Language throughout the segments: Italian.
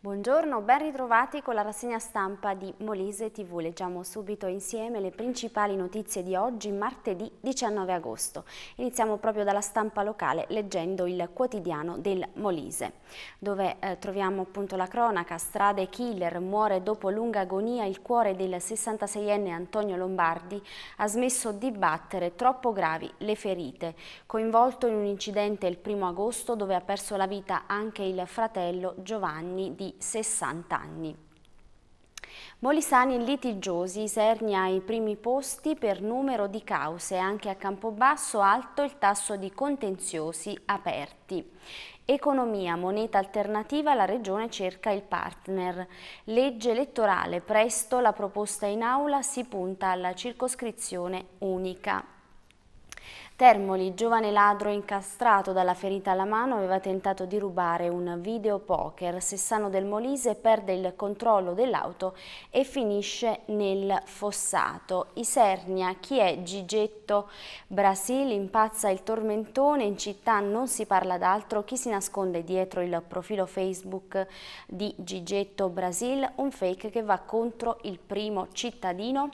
Buongiorno, ben ritrovati con la rassegna stampa di Molise TV. Leggiamo subito insieme le principali notizie di oggi, martedì 19 agosto. Iniziamo proprio dalla stampa locale leggendo il quotidiano del Molise, dove eh, troviamo appunto la cronaca Strade Killer muore dopo lunga agonia il cuore del 66enne Antonio Lombardi ha smesso di battere troppo gravi le ferite. Coinvolto in un incidente il 1 agosto dove ha perso la vita anche il fratello Giovanni di 60 anni. Molisani litigiosi, Isernia ai primi posti per numero di cause, anche a Campobasso alto il tasso di contenziosi aperti. Economia, moneta alternativa, la Regione cerca il partner. Legge elettorale, presto la proposta in aula si punta alla circoscrizione unica. Termoli, giovane ladro incastrato dalla ferita alla mano, aveva tentato di rubare un videopoker. Sessano del Molise perde il controllo dell'auto e finisce nel fossato. Isernia, chi è Gigetto Brasil? Impazza il tormentone, in città non si parla d'altro. Chi si nasconde dietro il profilo Facebook di Gigetto Brasil? Un fake che va contro il primo cittadino.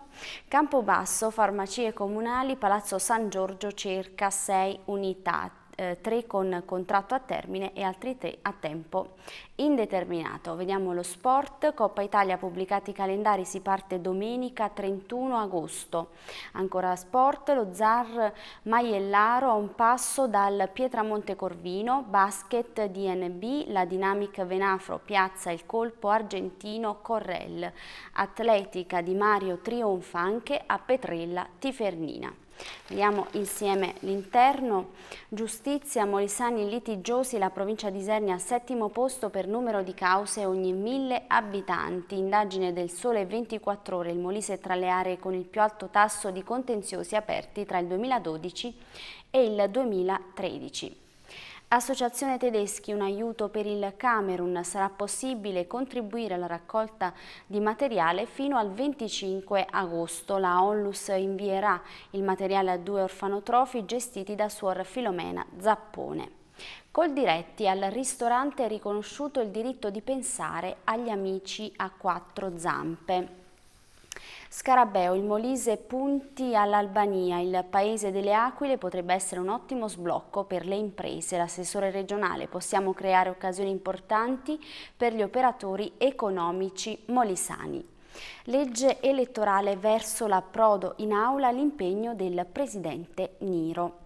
Campobasso, farmacie comunali, Palazzo San Giorgio Cerro circa 6 unità, 3 eh, con contratto a termine e altri 3 a tempo indeterminato. Vediamo lo sport, Coppa Italia pubblicati i calendari, si parte domenica 31 agosto. Ancora sport, lo Zar Maiellaro a un passo dal Pietramonte Corvino, basket DNB, la Dynamic Venafro piazza il colpo argentino Correl, atletica di Mario trionfa anche a Petrella Tifernina. Vediamo insieme l'interno. Giustizia, Molisani litigiosi, la provincia di Isernia al settimo posto per numero di cause ogni mille abitanti. Indagine del Sole 24 Ore, il Molise è tra le aree con il più alto tasso di contenziosi aperti tra il 2012 e il 2013. Associazione Tedeschi Un aiuto per il Camerun sarà possibile contribuire alla raccolta di materiale fino al 25 agosto. La Onlus invierà il materiale a due orfanotrofi gestiti da suor Filomena Zappone. Col diretti al ristorante è riconosciuto il diritto di pensare agli amici a quattro zampe. Scarabeo, il Molise punti all'Albania, il paese delle aquile potrebbe essere un ottimo sblocco per le imprese. L'assessore regionale possiamo creare occasioni importanti per gli operatori economici molisani. Legge elettorale verso l'approdo in aula l'impegno del presidente Niro.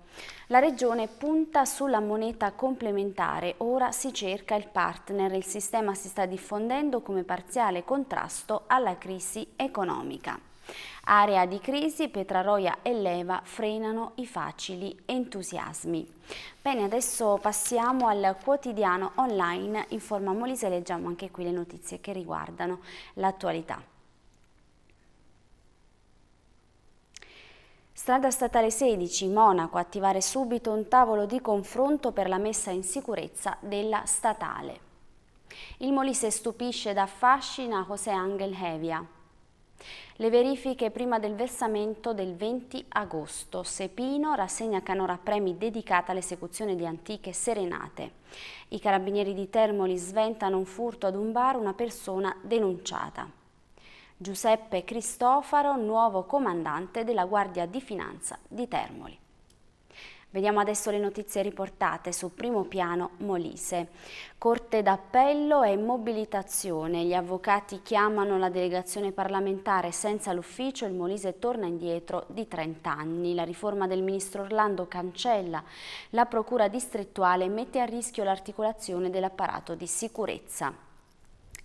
La Regione punta sulla moneta complementare, ora si cerca il partner, il sistema si sta diffondendo come parziale contrasto alla crisi economica. Area di crisi, Petraroia e Leva frenano i facili entusiasmi. Bene, adesso passiamo al quotidiano online. In forma molise leggiamo anche qui le notizie che riguardano l'attualità. Strada statale 16, Monaco, attivare subito un tavolo di confronto per la messa in sicurezza della statale. Il Molise stupisce ed affascina José Angel Hevia. Le verifiche prima del versamento del 20 agosto. Sepino rassegna Canora Premi dedicata all'esecuzione di antiche serenate. I carabinieri di Termoli sventano un furto ad un bar, una persona denunciata. Giuseppe Cristofaro, nuovo comandante della Guardia di Finanza di Termoli. Vediamo adesso le notizie riportate su primo piano Molise. Corte d'appello e mobilitazione. Gli avvocati chiamano la delegazione parlamentare senza l'ufficio, il Molise torna indietro di 30 anni. La riforma del ministro Orlando cancella la procura distrettuale e mette a rischio l'articolazione dell'apparato di sicurezza.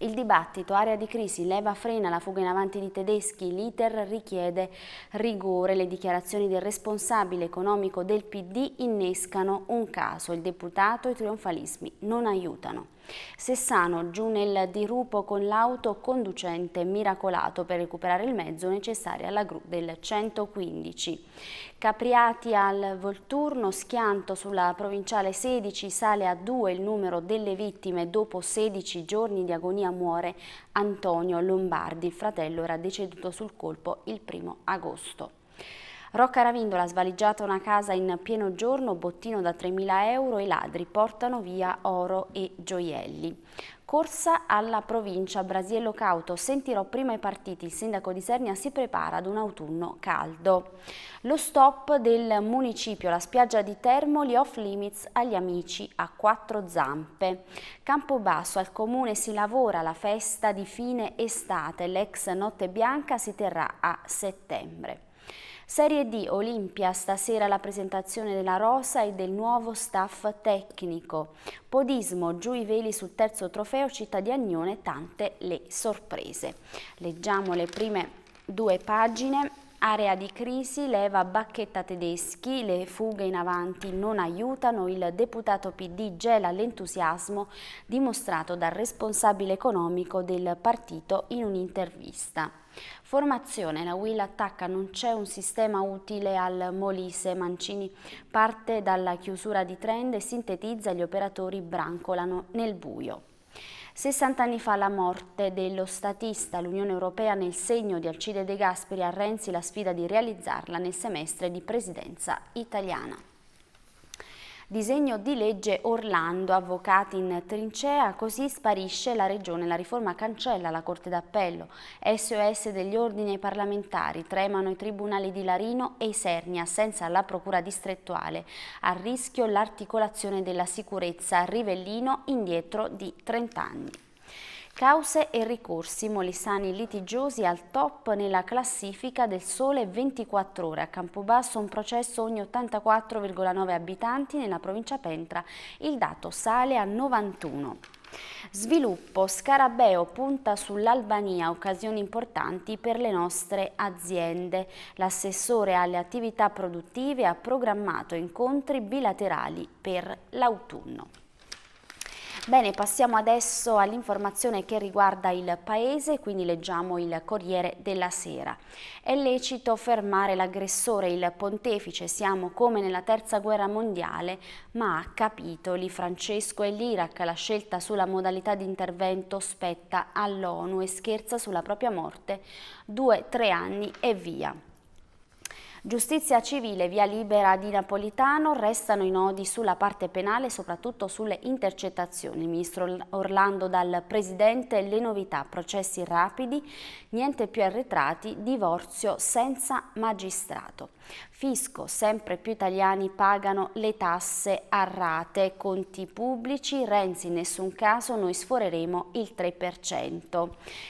Il dibattito, area di crisi, leva frena la fuga in avanti di tedeschi, l'iter richiede rigore. Le dichiarazioni del responsabile economico del PD innescano un caso. Il deputato e i trionfalismi non aiutano. Sessano giù nel dirupo con l'auto conducente miracolato per recuperare il mezzo necessario alla gru del 115. Capriati al Volturno, schianto sulla provinciale 16, sale a 2 il numero delle vittime. Dopo 16 giorni di agonia muore Antonio Lombardi. Il fratello era deceduto sul colpo il primo agosto. Rocca Ravindola ha una casa in pieno giorno, bottino da 3.000 euro e ladri portano via oro e gioielli. Corsa alla provincia Brasiello Cauto, sentirò prima i partiti, il sindaco di Sernia si prepara ad un autunno caldo. Lo stop del municipio, la spiaggia di Termoli off limits agli amici a quattro zampe. Campobasso al comune si lavora la festa di fine estate, l'ex Notte Bianca si terrà a settembre. Serie D Olimpia, stasera la presentazione della rosa e del nuovo staff tecnico. Podismo, giù i veli sul terzo trofeo, città di Agnone, tante le sorprese. Leggiamo le prime due pagine area di crisi, leva bacchetta tedeschi, le fughe in avanti non aiutano, il deputato PD gela l'entusiasmo dimostrato dal responsabile economico del partito in un'intervista. Formazione, la Will attacca, non c'è un sistema utile al Molise, Mancini parte dalla chiusura di trend e sintetizza gli operatori brancolano nel buio. 60 anni fa la morte dello statista, l'Unione Europea nel segno di Alcide De Gasperi a Renzi la sfida di realizzarla nel semestre di presidenza italiana. Disegno di legge Orlando, avvocati in trincea, così sparisce la regione. La riforma cancella la Corte d'Appello. SOS degli ordini ai parlamentari, tremano i tribunali di Larino e Isernia senza la procura distrettuale. A rischio l'articolazione della sicurezza, Rivellino indietro di 30 anni. Cause e ricorsi molisani litigiosi al top nella classifica del sole 24 ore. A Campobasso un processo ogni 84,9 abitanti nella provincia Pentra. Il dato sale a 91. Sviluppo, Scarabeo punta sull'Albania, occasioni importanti per le nostre aziende. L'assessore alle attività produttive ha programmato incontri bilaterali per l'autunno. Bene, passiamo adesso all'informazione che riguarda il Paese, quindi leggiamo il Corriere della Sera. È lecito fermare l'aggressore, il pontefice, siamo come nella Terza Guerra Mondiale, ma a capitoli Francesco e l'Iraq la scelta sulla modalità di intervento spetta all'ONU e scherza sulla propria morte, due, tre anni e via. Giustizia civile, via libera di Napolitano, restano i nodi sulla parte penale, soprattutto sulle intercettazioni. Il ministro Orlando dal Presidente, le novità, processi rapidi, niente più arretrati, divorzio senza magistrato. Fisco, sempre più italiani pagano le tasse a rate, conti pubblici, Renzi in nessun caso noi sforeremo il 3%.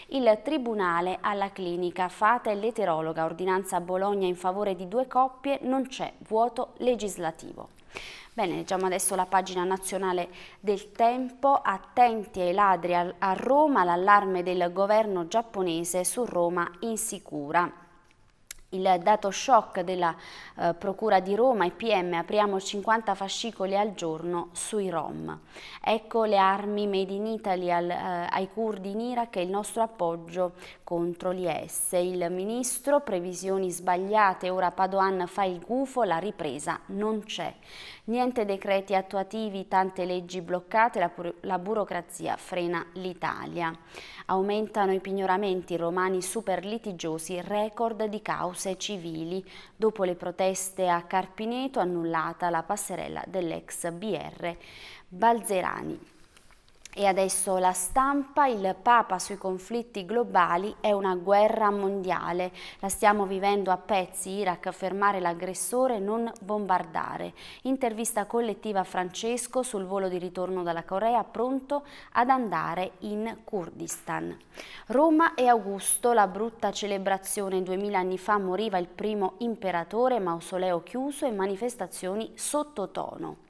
Il Tribunale alla clinica Fate l'eterologa, ordinanza a Bologna in favore di di due coppie non c'è vuoto legislativo. Bene, leggiamo adesso la pagina nazionale del tempo. Attenti ai ladri a Roma, l'allarme del governo giapponese su Roma insicura il dato shock della eh, Procura di Roma, IPM, apriamo 50 fascicoli al giorno sui Rom. Ecco le armi made in Italy al, eh, ai curdi in Iraq e il nostro appoggio contro l'IS. Il ministro, previsioni sbagliate, ora Padoan fa il gufo, la ripresa non c'è. Niente decreti attuativi, tante leggi bloccate, la, la burocrazia frena l'Italia. Aumentano i pignoramenti romani super litigiosi, record di caos sei civili dopo le proteste a Carpineto annullata la passerella dell'ex BR Balzerani. E adesso la stampa, il Papa sui conflitti globali è una guerra mondiale, la stiamo vivendo a pezzi, Iraq, fermare l'aggressore, non bombardare. Intervista collettiva a Francesco sul volo di ritorno dalla Corea, pronto ad andare in Kurdistan. Roma e Augusto, la brutta celebrazione, duemila anni fa moriva il primo imperatore, mausoleo chiuso e manifestazioni sottotono.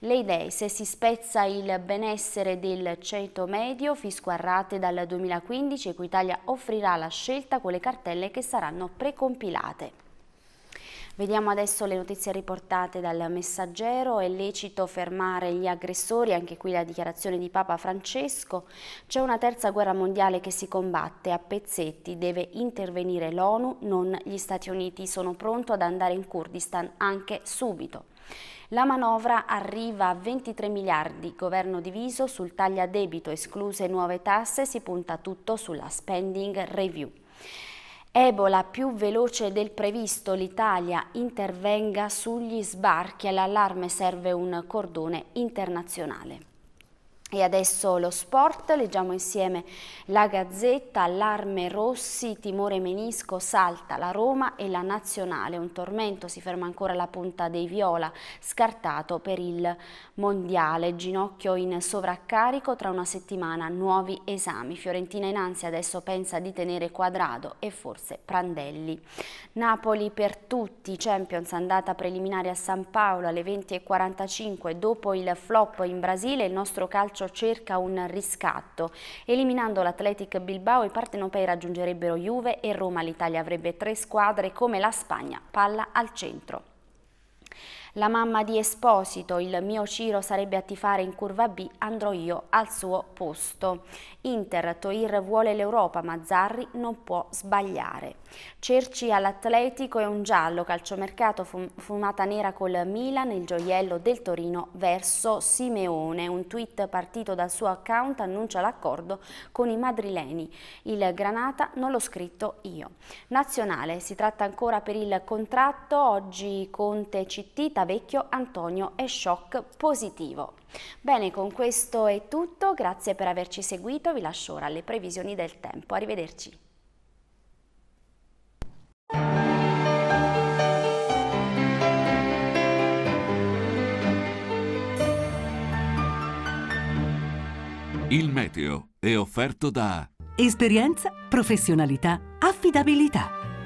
Le idee, se si spezza il benessere del ceto medio, fisco a rate dal 2015, Equitalia offrirà la scelta con le cartelle che saranno precompilate. Vediamo adesso le notizie riportate dal messaggero, è lecito fermare gli aggressori, anche qui la dichiarazione di Papa Francesco, c'è una terza guerra mondiale che si combatte a pezzetti, deve intervenire l'ONU, non gli Stati Uniti, sono pronto ad andare in Kurdistan anche subito. La manovra arriva a 23 miliardi, governo diviso sul taglia debito, escluse nuove tasse, si punta tutto sulla spending review. Ebola più veloce del previsto, l'Italia intervenga sugli sbarchi all'allarme serve un cordone internazionale. E adesso lo sport, leggiamo insieme la Gazzetta, allarme Rossi, timore menisco, salta la Roma e la Nazionale, un tormento, si ferma ancora la punta dei Viola, scartato per il Mondiale, ginocchio in sovraccarico, tra una settimana nuovi esami, Fiorentina in ansia adesso pensa di tenere Quadrado e forse Prandelli. Napoli per tutti, Champions andata preliminare a San Paolo alle 20.45, dopo il flop in Brasile il nostro calcio calcio cerca un riscatto. Eliminando l'Athletic Bilbao i partenopei raggiungerebbero Juve e Roma. L'Italia avrebbe tre squadre come la Spagna, palla al centro. La mamma di Esposito, il mio Ciro sarebbe a tifare in curva B, andrò io al suo posto. Inter, Toir vuole l'Europa, ma Zarri non può sbagliare. Cerci all'Atletico e un giallo, calciomercato fum fumata nera col Milan, il gioiello del Torino verso Simeone. Un tweet partito dal suo account annuncia l'accordo con i madrileni. Il Granata non l'ho scritto io. Nazionale, si tratta ancora per il contratto, oggi Conte CT Civitavecchio Antonio e shock positivo. Bene, con questo è tutto, grazie per averci seguito, vi lascio ora alle previsioni del tempo, arrivederci. Il meteo è offerto da Esperienza, professionalità, affidabilità.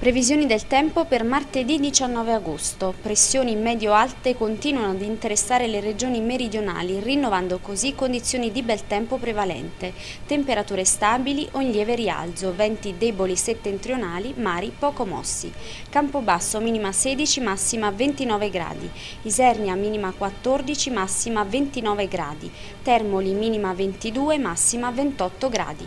Previsioni del tempo per martedì 19 agosto. Pressioni medio-alte continuano ad interessare le regioni meridionali, rinnovando così condizioni di bel tempo prevalente. Temperature stabili o in lieve rialzo, venti deboli settentrionali, mari poco mossi. Campobasso minima 16, massima 29 gradi. Isernia minima 14, massima 29 gradi. Termoli minima 22, massima 28 gradi.